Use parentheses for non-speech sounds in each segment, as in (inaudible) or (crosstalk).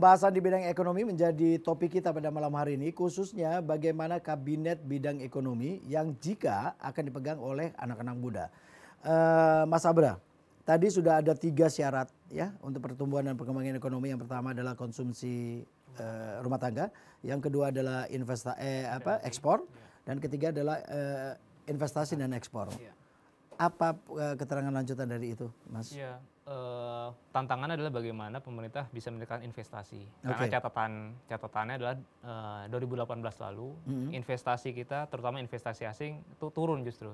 Pembahasan di bidang ekonomi menjadi topik kita pada malam hari ini, khususnya bagaimana kabinet bidang ekonomi yang jika akan dipegang oleh anak-anak muda. Uh, Mas Abra, tadi sudah ada tiga syarat ya untuk pertumbuhan dan perkembangan ekonomi. Yang pertama adalah konsumsi uh, rumah tangga, yang kedua adalah investa eh, apa ekspor, iya. dan ketiga adalah uh, investasi dan ekspor. Iya apa eh, keterangan lanjutan dari itu, Mas? Ya, uh, tantangannya adalah bagaimana pemerintah bisa menekan investasi. Karena catatan catatannya adalah uh, eh, 2018 lalu mm -hmm. investasi kita, terutama investasi asing, itu turun justru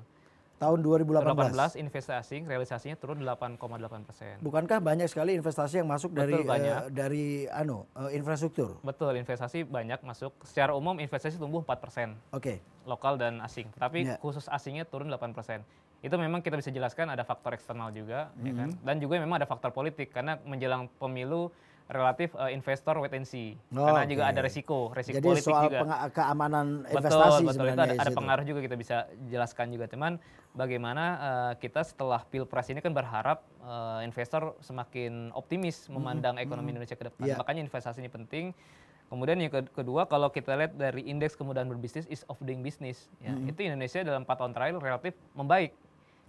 tahun 2018. 2018 investasi realisasinya turun 8,8 persen. Bukankah banyak sekali investasi yang masuk Betul, dari banyak. Uh, dari anu uh, infrastruktur? Betul, investasi banyak masuk. Secara umum investasi tumbuh 4 persen. Oke. Okay. Lokal dan asing. Tapi yeah. khusus asingnya turun 8 persen. Itu memang kita bisa jelaskan ada faktor eksternal juga, mm -hmm. ya kan? Dan juga memang ada faktor politik karena menjelang pemilu relatif uh, investor wait and see oh, karena okay. juga ada resiko resiko Jadi politik soal juga keamanan investasi betul betul itu ada, ada pengaruh juga kita bisa jelaskan juga teman bagaimana uh, kita setelah pilpres ini kan berharap uh, investor semakin optimis hmm, memandang mm -hmm. ekonomi hmm. Indonesia ke depan yeah. makanya investasi ini penting Kemudian yang kedua, kalau kita lihat dari indeks kemudahan berbisnis, is of doing business. Ya. Mm -hmm. Itu Indonesia dalam 4 tahun terakhir relatif membaik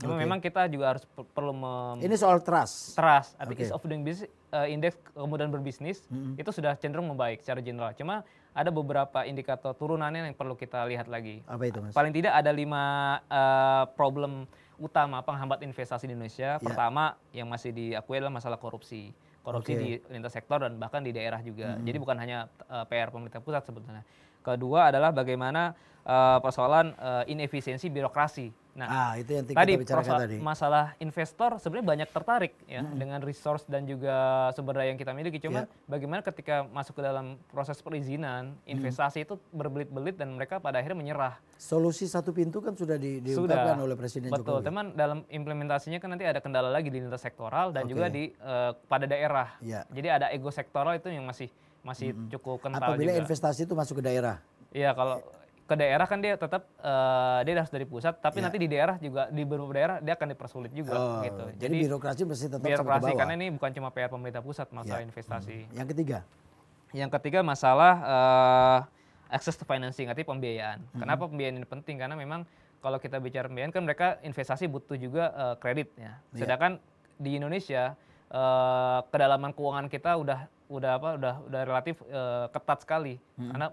okay. memang kita juga harus perlu mem Ini soal trust. Trust, at okay. ease of doing business uh, eh, indeks kemudian berbisnis mm -hmm. itu sudah cenderung membaik secara general. Cuma ada beberapa indikator turunannya yang perlu kita lihat lagi. Apa itu, Mas? Paling tidak ada lima uh, problem utama penghambat investasi di Indonesia. Yeah. Pertama yang masih diakui adalah masalah korupsi korupsi okay. di lintas sektor dan bahkan di daerah juga. Hmm. Jadi bukan hanya uh, eh, PR pemerintah pusat sebetulnya. Kedua adalah bagaimana uh, persoalan uh, inefisiensi birokrasi. Nah, ah, itu yang tadi kita bicarakan tadi. Masalah investor sebenarnya banyak tertarik ya mm -hmm. dengan resource dan juga sumber daya yang kita miliki. cuma yeah. bagaimana ketika masuk ke dalam proses perizinan, investasi mm. itu berbelit-belit dan mereka pada akhirnya menyerah. Solusi satu pintu kan sudah di, diungkapkan oleh Presiden Betul. Jokowi. Betul, teman dalam implementasinya kan nanti ada kendala lagi di lintas sektoral dan okay. juga di uh, pada daerah. Yeah. Jadi ada ego sektoral itu yang masih masih mm -hmm. cukup kental Apabila juga. investasi itu masuk ke daerah. Iya, kalau ke daerah kan dia tetap uh, eh, dia harus dari pusat tapi yeah. nanti di daerah juga di beberapa daerah dia akan dipersulit juga oh, gitu. Jadi, jadi birokrasi mesti tetap birokrasi karena ini bukan cuma PR pemerintah pusat masalah yeah. investasi. Hmm. Yang ketiga. Yang ketiga masalah uh, access to financing artinya pembiayaan. Hmm. Kenapa pembiayaan ini penting? Karena memang kalau kita bicara pembiayaan kan mereka investasi butuh juga uh, ya iya. Sedangkan yeah. di Indonesia uh, kedalaman keuangan kita udah udah apa udah udah relatif uh, ketat sekali hmm. karena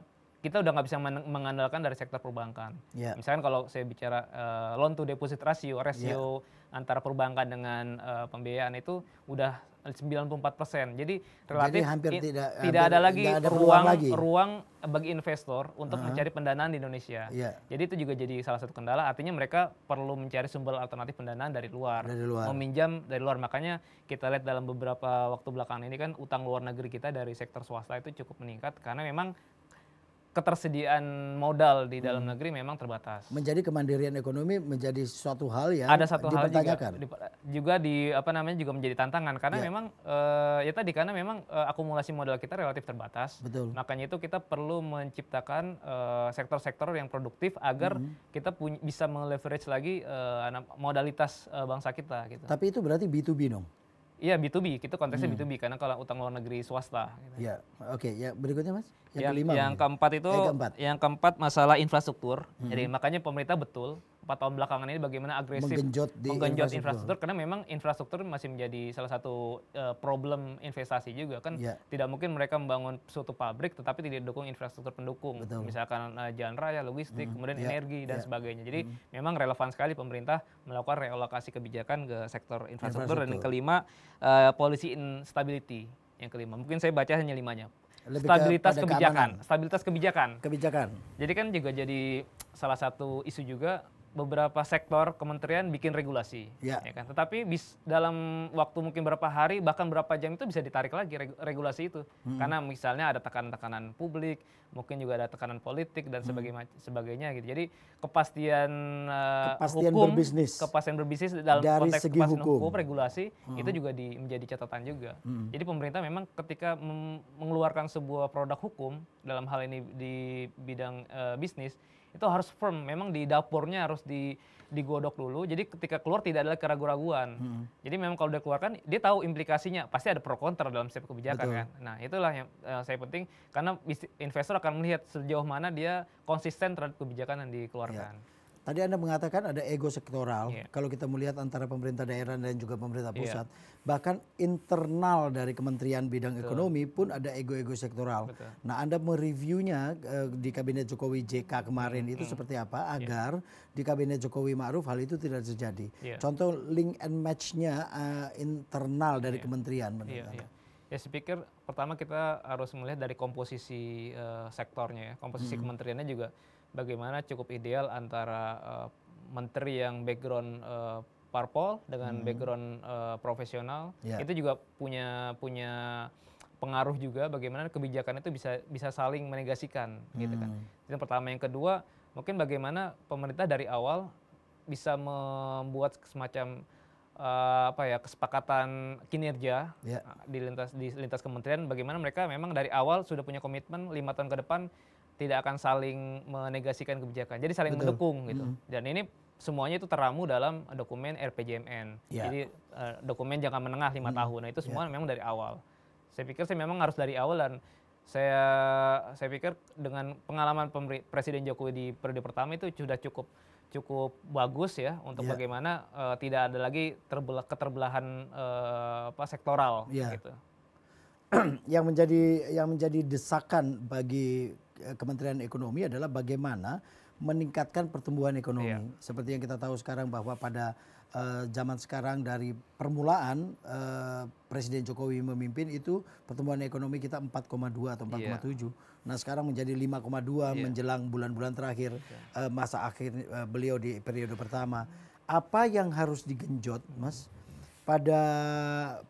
kita udah nggak bisa mengandalkan dari sektor perbankan. Yeah. Misalkan kalau saya bicara uh, loan to deposit ratio, rasio yeah. antara perbankan dengan uh, pembiayaan itu udah 94%. Jadi relatif Jadi hampir tidak tidak ada lagi ada ruang ruang, lagi. ruang bagi investor untuk uh-huh. mencari pendanaan di Indonesia. Yeah. Jadi itu juga jadi salah satu kendala. Artinya mereka perlu mencari sumber alternatif pendanaan dari luar, dari luar. meminjam dari luar. Makanya kita lihat dalam beberapa waktu belakangan ini kan utang luar negeri kita dari sektor swasta itu cukup meningkat karena memang ketersediaan modal di dalam hmm. negeri memang terbatas. Menjadi kemandirian ekonomi menjadi suatu hal yang ada satu hal juga, juga di apa namanya juga menjadi tantangan karena ya. memang uh, ya tadi karena memang uh, akumulasi modal kita relatif terbatas. Betul. Makanya itu kita perlu menciptakan eh, sektor-sektor yang produktif agar hmm. kita punya, bisa meleverage lagi modalitas bangsa kita. Gitu. Tapi itu berarti B2B dong. No? Iya B2B, itu konteksnya hmm. B2B karena kalau utang luar negeri swasta. Gitu. Ya, oke. Okay. Ya berikutnya mas, yang, yang kelima. Yang keempat itu, eh, keempat. yang keempat masalah infrastruktur. Hmm. Jadi makanya pemerintah betul empat tahun belakangan ini bagaimana agresif menggenjot, di menggenjot infrastruktur. infrastruktur karena memang infrastruktur masih menjadi salah satu uh, problem investasi juga kan yeah. tidak mungkin mereka membangun suatu pabrik tetapi tidak didukung infrastruktur pendukung Betul. misalkan uh, jalan raya logistik mm, kemudian yeah, energi dan yeah. sebagainya jadi mm. memang relevan sekali pemerintah melakukan realokasi kebijakan ke sektor infrastruktur, infrastruktur. dan kelima uh, policy instability yang kelima mungkin saya baca hanya limanya lebih stabilitas ke, kebijakan, keamanan. stabilitas kebijakan. Kebijakan. Jadi kan juga jadi salah satu isu juga beberapa sektor kementerian bikin regulasi, ya. ya kan. Tetapi bis, dalam waktu mungkin berapa hari bahkan berapa jam itu bisa ditarik lagi regulasi itu, hmm. karena misalnya ada tekanan-tekanan publik, mungkin juga ada tekanan politik dan hmm. sebagainya, hmm. sebagainya gitu. Jadi kepastian, uh, kepastian hukum, berbisnis. kepastian berbisnis dalam Dari konteks segi kepastian hukum, hukum regulasi hmm. itu juga di, menjadi catatan juga. Hmm. Jadi pemerintah memang ketika mengeluarkan sebuah produk hukum dalam hal ini di bidang uh, bisnis itu harus firm. Memang di dapurnya harus di digodok dulu. Jadi ketika keluar tidak ada keraguan-raguan. Hmm. Jadi memang kalau keluarkan, dia tahu implikasinya. Pasti ada pro kontra dalam setiap kebijakan Betul. kan. Nah, itulah yang uh, saya penting karena investor akan melihat sejauh mana dia konsisten terhadap kebijakan yang dikeluarkan. Ya. Tadi Anda mengatakan ada ego sektoral. Yeah. Kalau kita melihat antara pemerintah daerah dan juga pemerintah iya. pusat, yeah. bahkan internal dari Kementerian Bidang Betul. Ekonomi pun ada ego-ego sektoral. Betul. Nah, Anda mereviewnya uh, di kabinet Jokowi JK kemarin mm-hmm. itu seperti apa iya. agar yeah. di kabinet Jokowi Ma'ruf hal itu tidak terjadi. Yeah. Contoh link and match-nya uh, internal dari yeah. kementerian menurut yeah, Anda. Yeah. Ya saya pikir pertama kita harus melihat dari komposisi uh, sektornya ya, komposisi hmm. kementeriannya juga bagaimana cukup ideal antara uh, menteri yang background uh, parpol dengan hmm. background uh, profesional yeah. itu juga punya punya pengaruh juga bagaimana kebijakan itu bisa bisa saling menegasikan hmm. gitu kan. Hmm. Itu yang pertama, yang kedua mungkin bagaimana pemerintah dari awal bisa membuat semacam uh, apa ya kesepakatan kinerja yeah. di lintas di lintas kementerian bagaimana mereka memang dari awal sudah punya komitmen lima tahun ke depan tidak akan saling menegasikan kebijakan. Jadi saling Betul. mendukung gitu. Mm -hmm. Dan ini semuanya itu teramu dalam dokumen RPJMN. Yeah. Jadi uh, dokumen jangka menengah lima mm -hmm. tahun. Nah, itu ya. semua yeah. memang dari awal. Saya pikir saya memang harus dari awal dan saya saya pikir dengan pengalaman Presiden Jokowi di periode pertama itu sudah cukup cukup bagus ya untuk yeah. bagaimana uh, tidak ada lagi terbelah keterbelahan uh, apa sektoral yeah. gitu. (clears throat) yang menjadi yang menjadi desakan bagi Eh, Kementerian Ekonomi adalah bagaimana meningkatkan pertumbuhan ekonomi. Iya. Seperti yang kita tahu sekarang bahwa pada uh, zaman sekarang dari permulaan uh, Presiden Jokowi memimpin itu pertumbuhan ekonomi kita 4,2 atau 4,7. Iya. Nah, sekarang menjadi 5,2 iya. menjelang bulan-bulan terakhir iya. uh, masa akhir uh, beliau di periode pertama. Apa yang harus digenjot, Mas? pada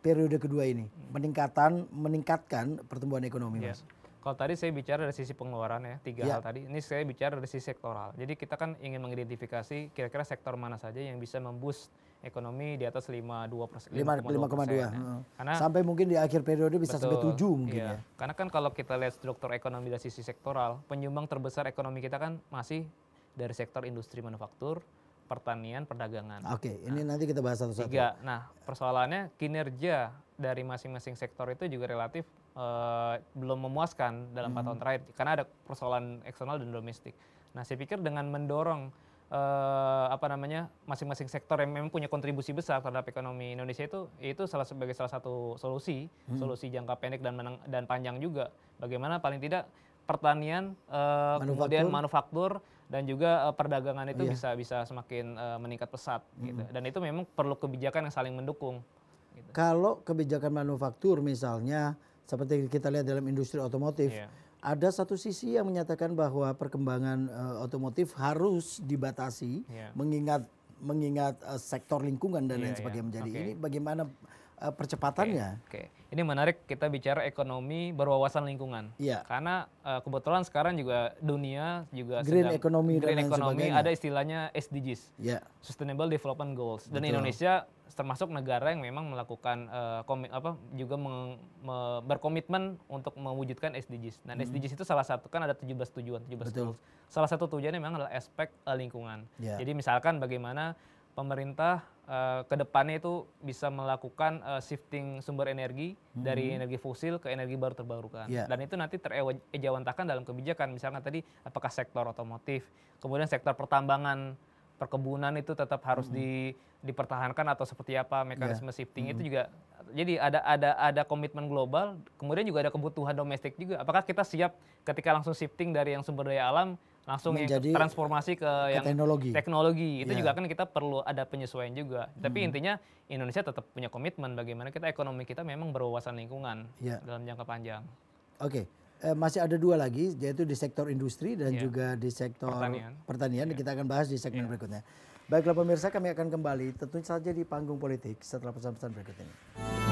periode kedua ini peningkatan meningkatkan pertumbuhan ekonomi, yeah. Mas. Kalau tadi saya bicara dari sisi pengeluaran ya, tiga ya. hal tadi. Ini saya bicara dari sisi sektoral. Jadi kita kan ingin mengidentifikasi kira-kira sektor mana saja yang bisa memboost ekonomi di atas 5,2 persen. 5,2. Ya. Hmm. Karena sampai mungkin di akhir periode bisa betul, sampai 7 mungkin iya. ya. Karena kan kalau kita lihat struktur ekonomi dari sisi sektoral, penyumbang terbesar ekonomi kita kan masih dari sektor industri manufaktur, pertanian, perdagangan. Oke, okay, ini nah, nanti kita bahas satu-satu. Tiga. Nah, persoalannya kinerja dari masing-masing sektor itu juga relatif Eh, belum memuaskan dalam empat hmm. tahun terakhir karena ada persoalan eksternal dan domestik. Nah, saya pikir dengan mendorong uh, apa namanya masing-masing sektor yang memang punya kontribusi besar terhadap ekonomi Indonesia itu itu salah sebagai salah satu solusi, hmm. solusi jangka pendek dan menang, dan panjang juga. Bagaimana paling tidak pertanian uh, manufaktur. kemudian manufaktur dan juga uh, perdagangan itu yeah. bisa bisa semakin uh, meningkat pesat gitu. hmm. gitu. Dan itu memang perlu kebijakan yang saling mendukung gitu. Kalau kebijakan manufaktur misalnya seperti kita lihat dalam industri otomotif. Yeah. Ada satu sisi yang menyatakan bahwa perkembangan uh, otomotif harus dibatasi yeah. mengingat mengingat uh, sektor lingkungan dan yeah, lain iya, iya. sebagainya yeah. menjadi okay. ini bagaimana uh, percepatannya. Oke, okay. okay. ini menarik kita bicara ekonomi berwawasan lingkungan. Iya. Yeah. Karena uh, kebetulan sekarang juga dunia juga green sedang, economy green dan economy ada istilahnya SDGs. Iya. Yeah. Sustainable Development Goals. Dan Betul. Indonesia termasuk negara yang memang melakukan uh, eh, komit apa juga meng, me, berkomitmen untuk mewujudkan SDGs. Nah, hmm. SDGs itu salah satu kan ada 17 tujuan, 17 Betul. goals. Salah satu tujuannya memang adalah aspek uh, lingkungan. Yeah. Jadi misalkan bagaimana pemerintah uh, ke depannya itu bisa melakukan uh, shifting sumber energi hmm. dari energi fosil ke energi baru terbarukan. Yeah. Dan itu nanti terejawantahkan dalam kebijakan. Misalkan tadi apakah sektor otomotif, kemudian sektor pertambangan, perkebunan itu tetap harus hmm. di dipertahankan atau seperti apa mekanisme yeah. shifting hmm. itu juga jadi ada ada ada komitmen global kemudian juga ada kebutuhan domestik juga apakah kita siap ketika langsung shifting dari yang sumber daya alam langsung menjadi transformasi ke, ke yang teknologi. teknologi. Itu yeah. juga kan kita perlu ada penyesuaian juga. Hmm. Tapi intinya Indonesia tetap punya komitmen bagaimana kita ekonomi kita memang berwawasan lingkungan yeah. dalam jangka panjang. Oke. Okay. Eh, masih ada dua lagi yaitu di sektor industri dan yeah. juga di sektor pertanian. pertanian yeah. kita akan bahas di segmen yeah. berikutnya. Baiklah pemirsa kami akan kembali tentu saja di panggung politik setelah pesan-pesan berikut ini.